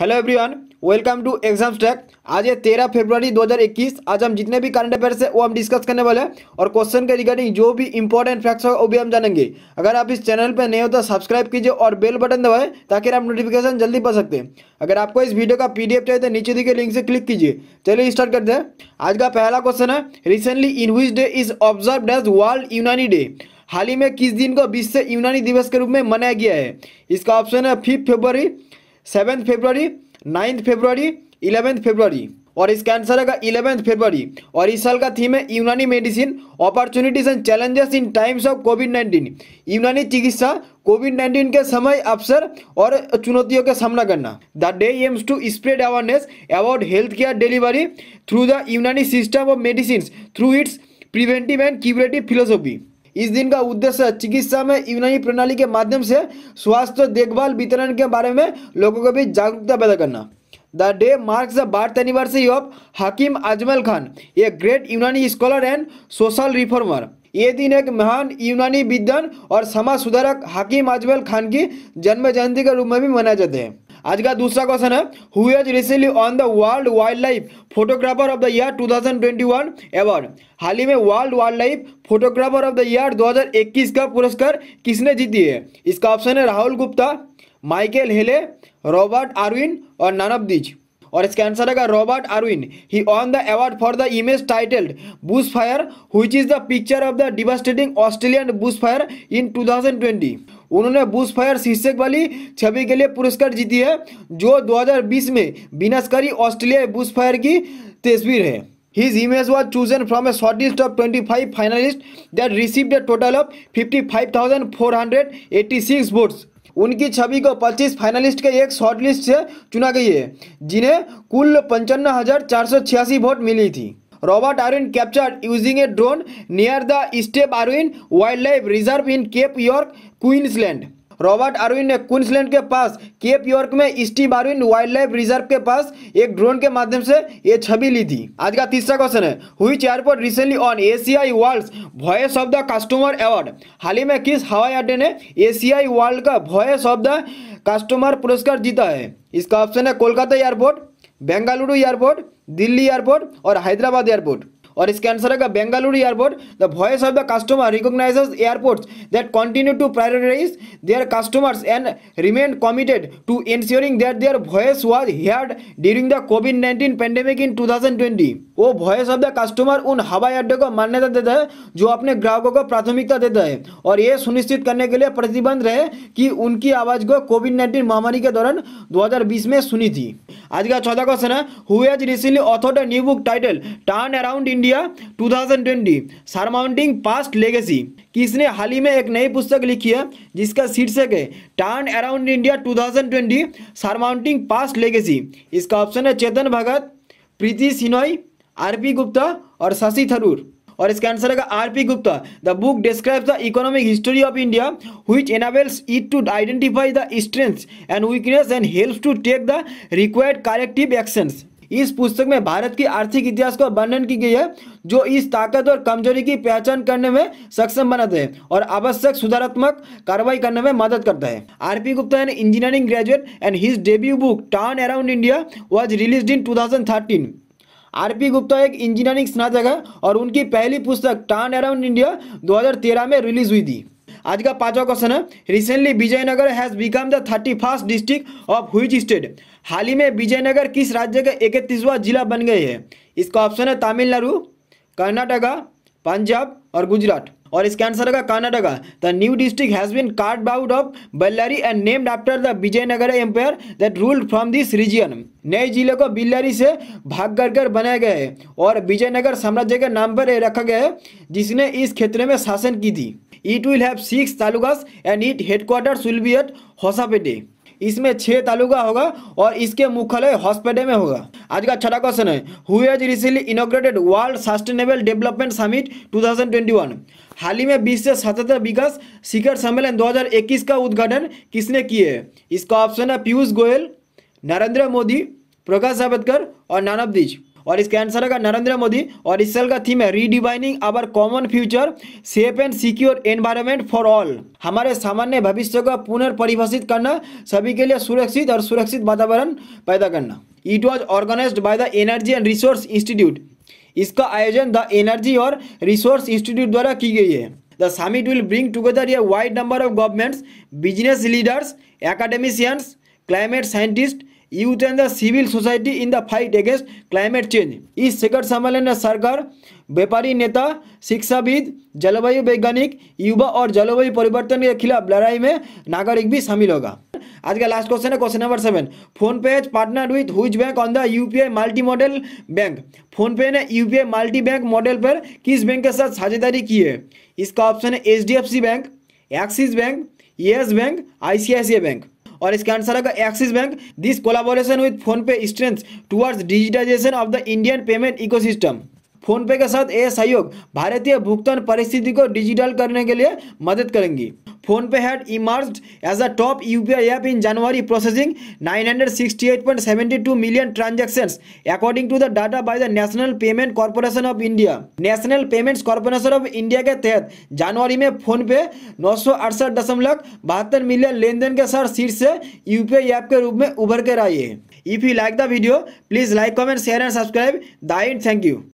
Hello everyone welcome to exam stack आज है तेरह फरवरी 2021 आज हम जितने भी करंट अफेयर्स है वो हम डिस्कस करने वाले हैं और क्वेश्चन के रिगार्डिंग जो भी इंपॉर्टेंट फैक्ट्स होगा वो भी हम जानेंगे अगर आप इस चैनल पर नए हो तो सब्सक्राइब कीजिए और बेल बटन दबाएं ताकि आप नोटिफिकेशन जल्दी पा सकते हैं अगर आपको इस वीडियो का पी चाहिए तो नीचे दी लिंक से क्लिक कीजिए चलिए स्टार्ट करते हैं आज का पहला क्वेश्चन है recently in which day is observe as world Unani day हाल ही में किस दिन को विश्व यूनानी दिवस के रूप में मनाया गया है इसका ऑप्शन है fifth February seventh February ninth February eleventh February और इसका आंसर का इलेवेंथ फेब्रवरी और इस साल का थीम है Unani medicine opportunities and challenges in times of COVID nineteen Unani चिकित्सा कोविड नाइन्टीन के समय अवसर और चुनौतियों का सामना करना the day aims to spread awareness about health care delivery through the Unani system of medicine through its preventive and curative philosophy इस दिन का उद्देश्य चिकित्सा में यूनानी प्रणाली के माध्यम से स्वास्थ्य देखभाल वितरण के बारे में लोगों को भी जागरूकता पैदा करना the day marks the anniversary of Hakim Ajmal Khan a great Unani scholar and social reformer ये दिन एक महान यूनानी विद्वान और समाज सुधारक हकीम अजमल खान की जन्म जयंती के रूप में भी मनाए जाते हैं आज का दूसरा क्वेश्चन है recently won the world wild life photographer of the year 2021 thousand हाल ही में world wild life photographer of the year 2021 का पुरस्कार किसने जीती है इसका ऑप्शन है Rahul Gupta Michael Haley Robert Irwin और नानब दीज और इसका आंसर है Robert Irwin he won the award for the image titled bush fire which is the picture of the devastating Australian bush fire in टू उन्होंने बुश फायर शीर्षक वाली छवि के लिए पुरस्कार जीती है जो 2020 में विनाशकारी ऑस्ट्रेलिया बुश फायर की तस्वीर है his image was chosen from a short list of twenty five finalists that received the total of fifty five thousand four hundred eighty six votes उनकी छवि को पच्चीस फाइनलिस्ट के एक शॉर्ट लिस्ट से चुना गई है जिन्हें कुल पंचानवे हजार चार सौ छियासी वोट मिली थी Robert Irwin captured using a drone near the Steve Irwin wild life reserve in Cape York Queensland Robert Irwin ने क्वींसलैंड के पास केप यॉर्क में Steve Irwin wild life reserve के पास एक ड्रोन के माध्यम से ये छवि ली थी आज का तीसरा क्वेश्चन है which airport recently won Asian world voice of the customer award हाल ही में किस हवाई अड्डे ने एशियाई वर्ल्ड का वॉयस ऑफ द कस्टमर पुरस्कार जीता है इसका ऑप्शन है Kolkata airport Bengaluru airport Delhi airport और हैदराबाद एयरपोर्ट और इसके आंसर होगा Bengaluru airport the voice of the customer recognise airport that continue to prioritise their customers and remain committed to ensuring that their voice was heard during the COVID nineteen pandemic इन टू वो voice of the customer उन हवाई अड्डे को मान्यता देता है जो अपने ग्राहकों को प्राथमिकता देता है और ये सुनिश्चित करने के लिए प्रतिबंध रहे कि उनकी आवाज़ को कोविड नाइन्टीन महामारी के दौरान बीस में सुनी थी आज का चौथा क्वेश्चन है who has recently authored a new book title turn around India 2020 surmounting past legacy किसने हाल ही में एक नई पुस्तक लिखी है जिसका शीर्षक है turn around India 2020 surmounting past legacy इसका ऑप्शन है चेतन भगत प्रीति सिनोई पी गुप्ता और शशि थरूर और इसका आंसर है R P Gupta the book describes the economic history of India which enables it to identify the strengths and weakness and helps to take the required corrective actions इस पुस्तक में भारत की आर्थिक इतिहास का वर्णन की गई है जो इस ताकत और कमजोरी की पहचान करने में सक्षम बनाते हैं और आवश्यक सुधारात्मक कार्रवाई करने में मदद करता है R P Gupta an engineering graduate and his debut book turn around India was release in thirteen RP Gupta एक इंजीनियरिंग स्नातक है और उनकी पहली पुस्तक टर्न अराउंड इंडिया 2013 में रिलीज हुई थी आज का पांचवा क्वेश्चन है recently Vijayanagar has become the thirty first district of which state हाल ही में विजयनगर किस राज्य का इकतीसवां जिला बन गए है इसका ऑप्शन है तमिलनाडु कर्नाटका पंजाब और गुजरात और इसका आंसर होगा Karnataka the new district has been carved out of Ballari and named after the Vijayanagar empire that ruled from this region नए जिले को बिल्लारी से भाग कर बनाया गया है और विजयनगर साम्राज्य के नाम पर रखा गया है जिसने इस क्षेत्र में शासन की थी it will have six talukas and it headquarter will be at Hosapete. इसमें छह तालुका होगा और इसके मुख्यालय हॉस्पेटे में होगा आज का छठा क्वेश्चन है who recently inaugurated world sustainable development summit 2021 हाल ही में बीस से सतहत्तर विकास शिखर सम्मेलन 2021 का उद्घाटन किसने किए इसका ऑप्शन है पीयूष गोयल नरेंद्र मोदी प्रकाश जावेदकर और नानब दीज और इसका आंसर होगा नरेंद्र मोदी और इस साल का थीम है redefining our common future safe and secure environment for all हमारे सामान्य भविष्य को पुनर्परिभाषित करना सभी के लिए सुरक्षित और सुरक्षित वातावरण पैदा करना it was organise by the energy and resource institute इसका आयोजन द एनर्जी और रिसोर्स इंस्टीट्यूट द्वारा की गई है the summit will bring together a wide number of governments business leaders academicians climate scientists, youth and the civil society in the fight against climate change इस शिखर सम्मेलन में सरकार व्यापारी नेता शिक्षाविद जलवायु वैज्ञानिक युवा और जलवायु परिवर्तन के खिलाफ लड़ाई में नागरिक भी शामिल होगा आज का लास्ट क्वेश्चन है question number seven PhonePe partner with whose bank on the UPI multi model bank PhonePe ने यूपीआई मल्टी बैंक मॉडल पर किस बैंक के साथ साझेदारी की है इसका ऑप्शन है H bank Axis bank Yes bank I bank और इसका आंसर होगा Axis bank this collaboration with PhonePe strength towards digitisation of the Indian payment ecosystem PhonePe के साथ यह सहयोग भारतीय भुगतान परिस्थिति को डिजिटल करने के लिए मदद करेंगी PhonePe had emerged as a top UPI app in January, processing 968.72 million transactions, according to the data by the National Payment Corporation of India. National payments corporation of India के तहत जनवरी में फोनपे नौ सौ million लेन then के साथ शीर्ष UPI app के रूप में उभर कर आई है if you like the video please like comment share and subscribe दाइन थैंक यू